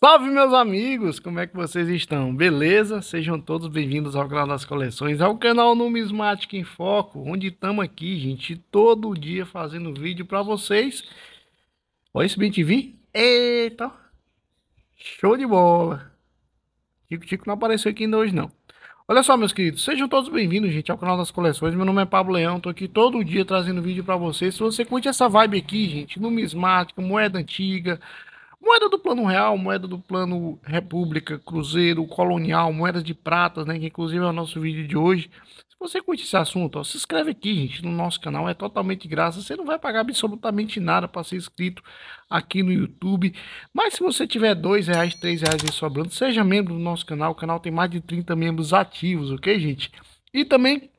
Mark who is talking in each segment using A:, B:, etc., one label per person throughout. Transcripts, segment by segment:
A: Salve, meus amigos! Como é que vocês estão? Beleza? Sejam todos bem-vindos ao canal das coleções, ao canal Numismática em Foco, onde estamos aqui, gente, todo dia fazendo vídeo para vocês. Olha esse bem TV. Eita! Show de bola! Tico Tico não apareceu aqui ainda hoje, não. Olha só, meus queridos, sejam todos bem-vindos, gente, ao canal das coleções. Meu nome é Pablo Leão, tô aqui todo dia trazendo vídeo para vocês. Se você curte essa vibe aqui, gente, numismática, moeda antiga, Moeda do plano real, moeda do plano república, cruzeiro, colonial, moedas de prata, né? Que inclusive é o nosso vídeo de hoje. Se você curte esse assunto, ó, se inscreve aqui, gente, no nosso canal. É totalmente graça. Você não vai pagar absolutamente nada para ser inscrito aqui no YouTube. Mas se você tiver dois reais, três reais aí sobrando, seja membro do nosso canal. O canal tem mais de 30 membros ativos, ok, gente? E também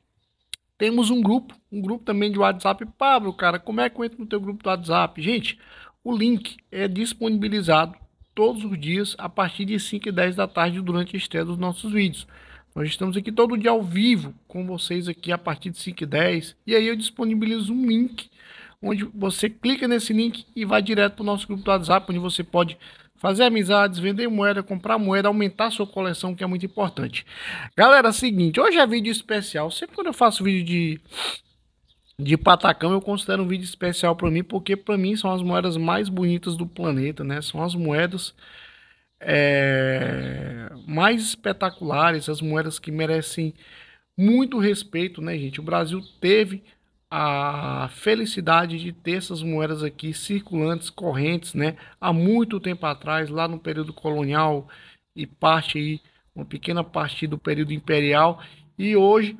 A: temos um grupo, um grupo também de WhatsApp. Pablo, cara, como é que eu entro no teu grupo do WhatsApp? Gente, o link é disponibilizado todos os dias a partir de 5 e 10 da tarde durante a estreia dos nossos vídeos. Nós estamos aqui todo dia ao vivo com vocês aqui a partir de 5 e 10 e aí eu disponibilizo um link onde você clica nesse link e vai direto para o nosso grupo do WhatsApp onde você pode fazer amizades, vender moeda, comprar moeda, aumentar sua coleção que é muito importante. Galera, é seguinte, hoje é vídeo especial. Sempre quando eu faço vídeo de de Patacão eu considero um vídeo especial para mim, porque para mim são as moedas mais bonitas do planeta, né? São as moedas é, mais espetaculares, as moedas que merecem muito respeito, né, gente? O Brasil teve a felicidade de ter essas moedas aqui circulantes, correntes, né? Há muito tempo atrás, lá no período colonial e parte aí, uma pequena parte do período imperial. E hoje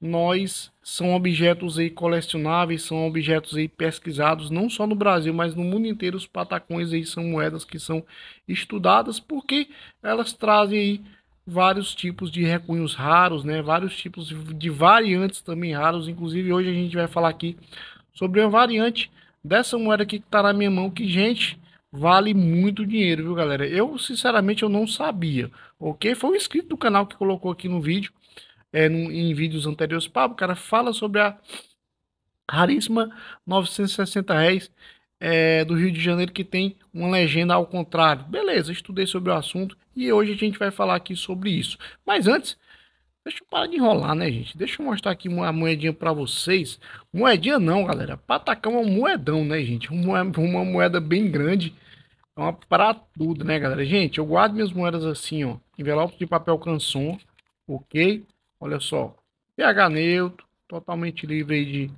A: nós são objetos aí colecionáveis, são objetos aí pesquisados, não só no Brasil, mas no mundo inteiro. Os patacões aí são moedas que são estudadas porque elas trazem aí vários tipos de recunhos raros, né? Vários tipos de variantes também raros. Inclusive hoje a gente vai falar aqui sobre uma variante dessa moeda aqui que está na minha mão, que gente vale muito dinheiro, viu galera? Eu sinceramente eu não sabia, ok? Foi um inscrito do canal que colocou aqui no vídeo é, num, em vídeos anteriores. Pablo, cara, fala sobre a raríssima 960 réis é, do Rio de Janeiro que tem uma legenda ao contrário. Beleza, estudei sobre o assunto e hoje a gente vai falar aqui sobre isso. Mas antes, deixa eu parar de enrolar, né, gente? Deixa eu mostrar aqui uma moedinha para vocês. Moedinha não, galera. Patacão é um moedão, né, gente? Uma, uma moeda bem grande. É uma para tudo, né, galera? Gente, eu guardo minhas moedas assim, ó. envelope de papel canson, ok? Olha só. pH neutro, totalmente livre aí de...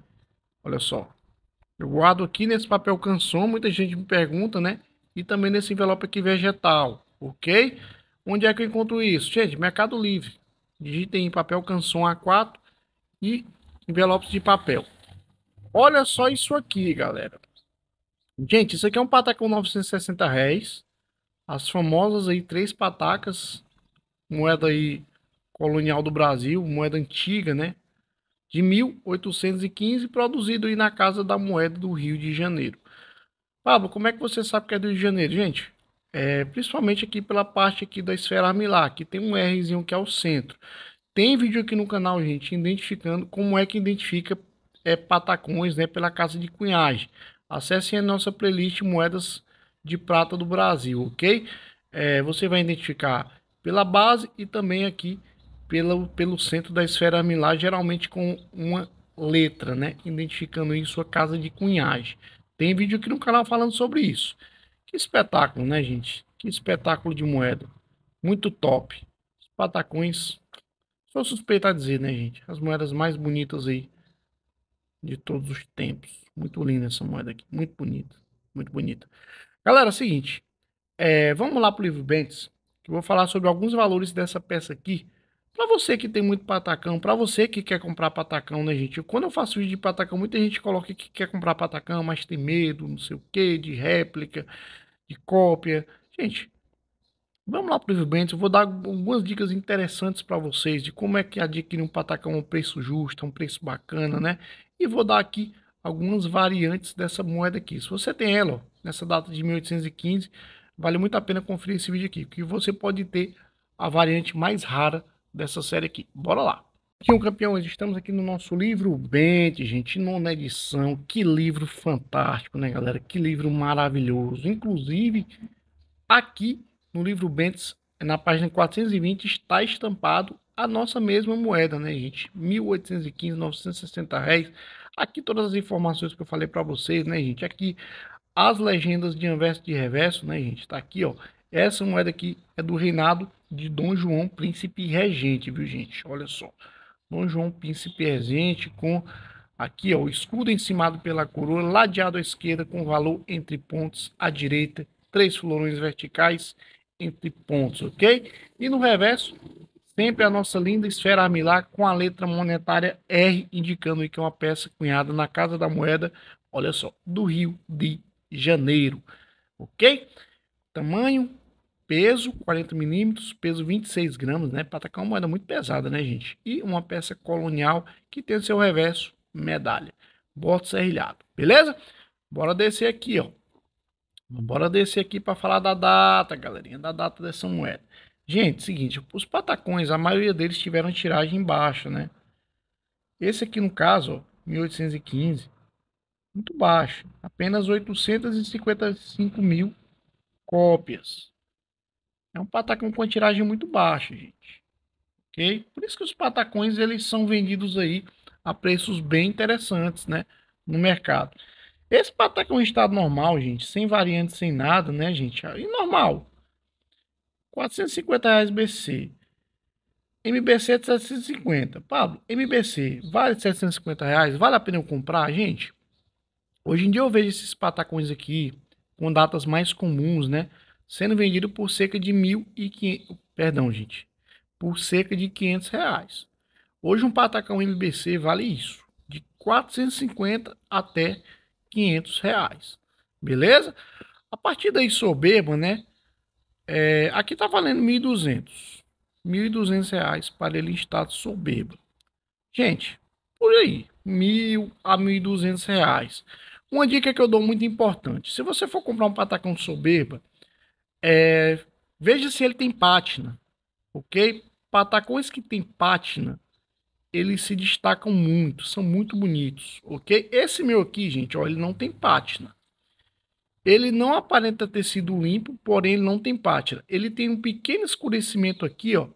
A: Olha só. Eu guardo aqui nesse papel canção, muita gente me pergunta, né? E também nesse envelope aqui vegetal, ok? Onde é que eu encontro isso? Gente, Mercado Livre. Digitem em papel canção A4 e envelopes de papel. Olha só isso aqui, galera. Gente, isso aqui é um patacão 960 réis. As famosas aí, três patacas. Moeda aí colonial do Brasil, moeda antiga, né? De 1815, produzido aí na Casa da Moeda do Rio de Janeiro. Pablo, como é que você sabe que é do Rio de Janeiro, gente? É, principalmente aqui pela parte aqui da esfera armilar, que tem um Rzinho que é o centro. Tem vídeo aqui no canal, gente, identificando como é que identifica é, patacões né, pela casa de cunhagem. Acessem a nossa playlist Moedas de Prata do Brasil, ok? É, você vai identificar pela base e também aqui pelo, pelo centro da esfera amilar, geralmente com uma letra, né? Identificando em sua casa de cunhagem. Tem vídeo aqui no canal falando sobre isso. Que espetáculo, né, gente? Que espetáculo de moeda. Muito top. Os patacões. Sou suspeito a dizer, né, gente? As moedas mais bonitas aí de todos os tempos. Muito linda essa moeda aqui. Muito bonita. Muito bonita. Galera, é o seguinte. É, vamos lá pro livro Bentes. Que eu vou falar sobre alguns valores dessa peça aqui para você que tem muito patacão, para você que quer comprar patacão, né, gente? Quando eu faço vídeo de patacão, muita gente coloca que quer comprar patacão, mas tem medo, não sei o que, de réplica, de cópia. Gente, vamos lá para os Eu vou dar algumas dicas interessantes para vocês de como é que adquirir um patacão a um preço justo, a um preço bacana, né? E vou dar aqui algumas variantes dessa moeda aqui. Se você tem ela, ó, nessa data de 1815, vale muito a pena conferir esse vídeo aqui, porque você pode ter a variante mais rara dessa série aqui. Bora lá. Aqui, é um campeão, estamos aqui no nosso livro Bente, gente, nona edição. Que livro fantástico, né, galera? Que livro maravilhoso. Inclusive, aqui no livro Bentes, na página 420, está estampado a nossa mesma moeda, né, gente? 1815, 960 réis. Aqui todas as informações que eu falei para vocês, né, gente? Aqui as legendas de anverso e de reverso, né, gente? Tá aqui, ó. Essa moeda aqui é do reinado de Dom João Príncipe Regente, viu gente? Olha só. Dom João Príncipe Regente com aqui ó, o escudo encimado pela coroa, ladeado à esquerda com valor entre pontos à direita, três florões verticais entre pontos, ok? E no reverso, sempre a nossa linda esfera armilar com a letra monetária R, indicando que é uma peça cunhada na Casa da Moeda, olha só, do Rio de Janeiro, ok? Tamanho, peso 40 milímetros, peso 26 gramas, né? Para tacar uma moeda muito pesada, né, gente? E uma peça colonial que tem o seu reverso medalha. Boto serrilhado, beleza? Bora descer aqui, ó. Bora descer aqui para falar da data, galerinha, da data dessa moeda. Gente, seguinte, os patacões, a maioria deles tiveram tiragem baixa, né? Esse aqui, no caso, ó, 1815, muito baixo, apenas 855 mil cópias. É um patacão com a tiragem muito baixa, gente. Ok? Por isso que os patacões eles são vendidos aí a preços bem interessantes, né, no mercado. Esse patacão em é estado normal, gente, sem variante, sem nada, né, gente? E normal. R$450,00 reais BC. MBC é de 750. Pablo, MBC vale 750 reais? Vale a pena eu comprar, gente? Hoje em dia eu vejo esses patacões aqui com datas mais comuns, né? sendo vendido por cerca de mil e perdão, gente, por cerca de 500 reais. Hoje um patacão MBC vale isso, de 450 até 500 reais, beleza? A partir daí soberba, né? É, aqui tá valendo 1.200, 1.200 reais para ele em estado soberba. Gente, por aí, mil a 1.200 reais. Uma dica que eu dou muito importante: se você for comprar um patacão soberba, é, veja se ele tem pátina, ok? Patacões que tem pátina, eles se destacam muito, são muito bonitos, ok? Esse meu aqui, gente, ó, ele não tem pátina. Ele não aparenta ter sido limpo, porém ele não tem pátina. Ele tem um pequeno escurecimento aqui, ó,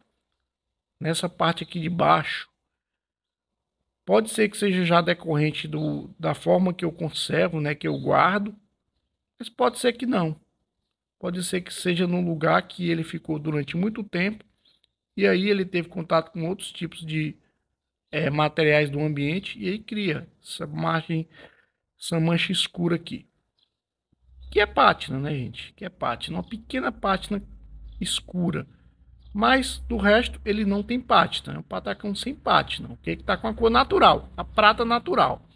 A: nessa parte aqui de baixo. Pode ser que seja já decorrente do, da forma que eu conservo, né, que eu guardo, mas pode ser que não pode ser que seja num lugar que ele ficou durante muito tempo e aí ele teve contato com outros tipos de é, materiais do ambiente e aí cria essa margem, essa mancha escura aqui. Que é pátina, né, gente? Que é pátina, uma pequena pátina escura. Mas do resto ele não tem pátina, é um patacão sem pátina, ok? Que está com a cor natural, a prata natural.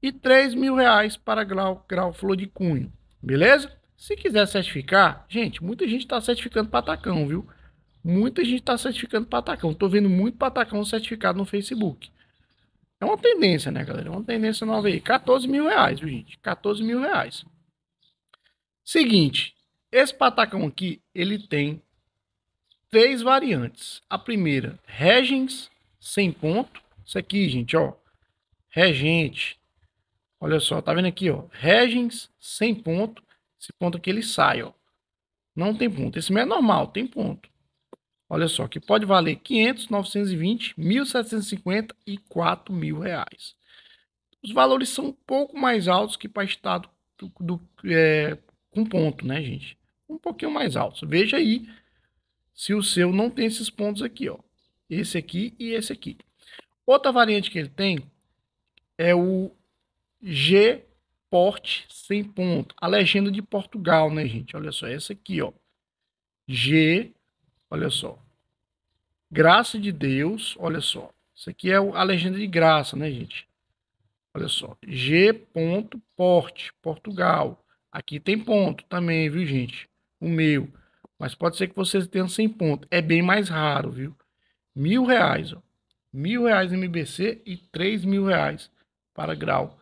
A: E 3 mil reais para grau, grau flor de cunho, beleza? Se quiser certificar, gente, muita gente está certificando patacão, viu? Muita gente está certificando patacão. Tô vendo muito patacão certificado no Facebook. É uma tendência, né, galera? É uma tendência nova aí. 14 mil reais, viu, gente? 14 mil reais. Seguinte, esse patacão aqui, ele tem três variantes. A primeira, regens sem ponto. Isso aqui, gente, ó. Regente. Olha só, tá vendo aqui, ó. Regens sem ponto. Esse ponto aqui ele sai, ó. Não tem ponto. Esse meio é normal, tem ponto. Olha só, que pode valer 500, 920, 1.750 e 4 mil reais. Os valores são um pouco mais altos que para estado do, do, é, com ponto, né, gente? Um pouquinho mais altos. Veja aí se o seu não tem esses pontos aqui, ó. Esse aqui e esse aqui. Outra variante que ele tem é o G porte sem ponto. A legenda de Portugal, né, gente? Olha só, essa aqui, ó. G, olha só. Graça de Deus, olha só. Isso aqui é a legenda de graça, né, gente? Olha só. G. Porte, Portugal. Aqui tem ponto também, viu, gente? O meu. Mas pode ser que vocês tenham sem ponto. É bem mais raro, viu? Mil reais, ó. Mil reais MBC e três mil reais para grau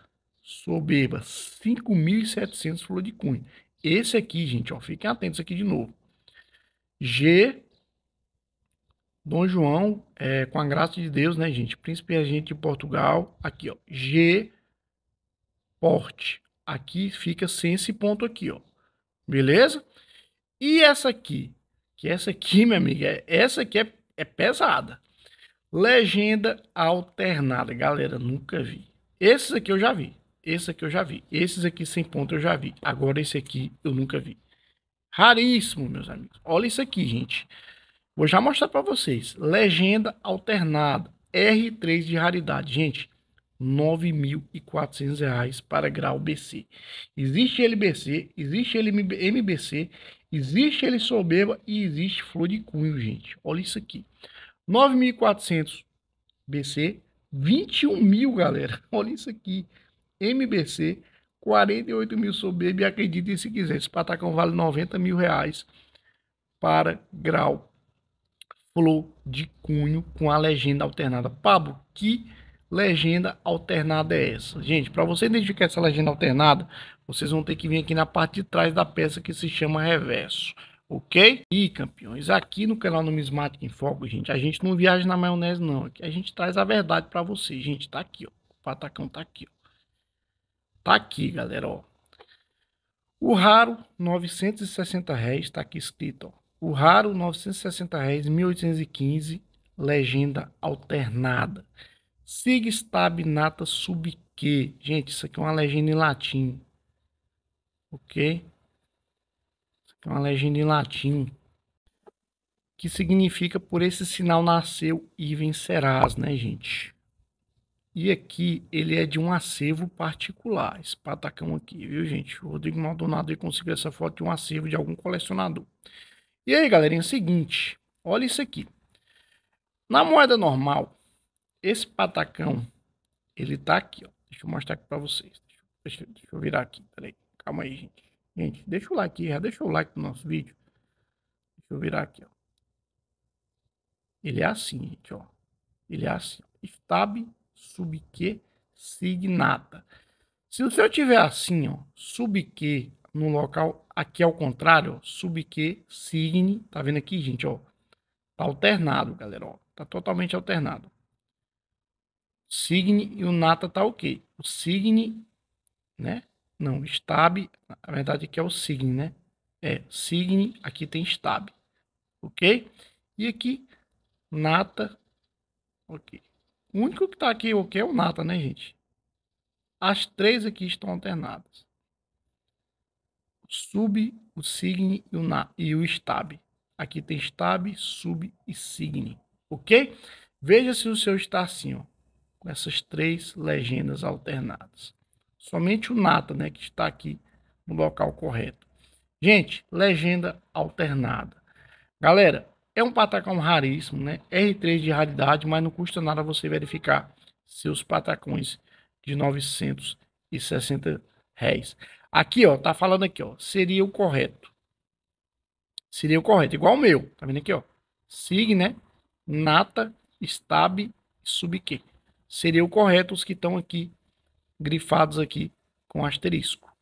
A: soberba, 5.700 flor de cunha. Esse aqui, gente, ó, fiquem atentos aqui de novo. G, Dom João, é, com a graça de Deus, né, gente? Príncipe gente de Portugal, aqui, ó, G, porte. Aqui fica sem esse ponto aqui, ó. Beleza? E essa aqui, que essa aqui, minha amiga, é, essa aqui é, é pesada. Legenda alternada, galera, nunca vi. Esses aqui eu já vi esse aqui eu já vi. Esses aqui sem ponta eu já vi. Agora esse aqui eu nunca vi. Raríssimo, meus amigos. Olha isso aqui, gente. Vou já mostrar para vocês. Legenda alternada. R3 de raridade. Gente, R$ 9.400 para grau BC. Existe LBC, existe MBC, existe ele soberba e existe flor de cunho, gente. Olha isso aqui. 9.400 BC, 21 mil, galera. Olha isso aqui. MBC, 48 mil soberbo e acreditem se quiser. Esse patacão vale 90 mil reais para grau flor de cunho com a legenda alternada. Pablo, que legenda alternada é essa? Gente, para você identificar essa legenda alternada, vocês vão ter que vir aqui na parte de trás da peça que se chama reverso. Ok? E campeões, aqui no canal Numismática em Foco, gente, a gente não viaja na maionese não. Aqui a gente traz a verdade para vocês. Gente, tá aqui, ó. O patacão tá aqui, ó. Tá aqui, galera, ó. O raro 960 réis, tá aqui escrito, ó. O raro 960 réis 1815, legenda alternada. Sig stab nata sub que. Gente, isso aqui é uma legenda em latim. OK? Isso aqui é uma legenda em latim que significa por esse sinal nasceu e vencerás, né, gente? E aqui ele é de um acervo particular, esse patacão aqui, viu gente? O Rodrigo Maldonado conseguiu essa foto de um acervo de algum colecionador. E aí galerinha, é seguinte, olha isso aqui. Na moeda normal, esse patacão, ele tá aqui, ó. Deixa eu mostrar aqui para vocês. Deixa, deixa, eu virar aqui, peraí. Calma aí, gente. Gente, deixa o like, já deixa o like no nosso vídeo. Deixa eu virar aqui, ó. Ele é assim, gente, ó. Ele é assim. Stab subq signata. Se o tiver assim, ó, subq no local aqui ao contrário, ó, subq signe, tá vendo aqui, gente, ó, tá alternado, galera, ó, tá totalmente alternado. Signe e o nata tá ok. O signe, né? Não, stab, na verdade aqui é o signe, né? É, signe, aqui tem stab. OK? E aqui nata, OK. O único que tá aqui o que é o Nata, né, gente? As três aqui estão alternadas. O sub, o signe e o, na, e o Stab. Aqui tem Stab, Sub e signe, Ok? Veja se o seu está assim, ó. Com essas três legendas alternadas. Somente o Nata, né? Que está aqui no local correto. Gente, legenda alternada. Galera, é um patacão raríssimo, né? R3 de raridade, mas não custa nada você verificar seus patacões de 960 réis. Aqui, ó, tá falando aqui, ó, seria o correto. Seria o correto, igual o meu, tá vendo aqui, ó? SIG, né? Nata, STAB SUBQ. Seria o correto os que estão aqui, grifados aqui com asterisco.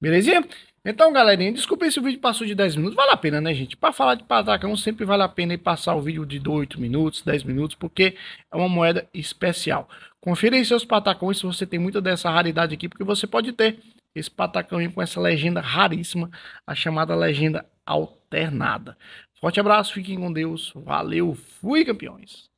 A: Belezinha? Então, galerinha, desculpe se o vídeo passou de 10 minutos. Vale a pena, né, gente? Para falar de patacão, sempre vale a pena ir passar o vídeo de 8 minutos, 10 minutos, porque é uma moeda especial. Confira em seus patacões se você tem muita dessa raridade aqui, porque você pode ter esse patacão aí com essa legenda raríssima, a chamada legenda alternada. Forte abraço, fiquem com Deus. Valeu, fui campeões!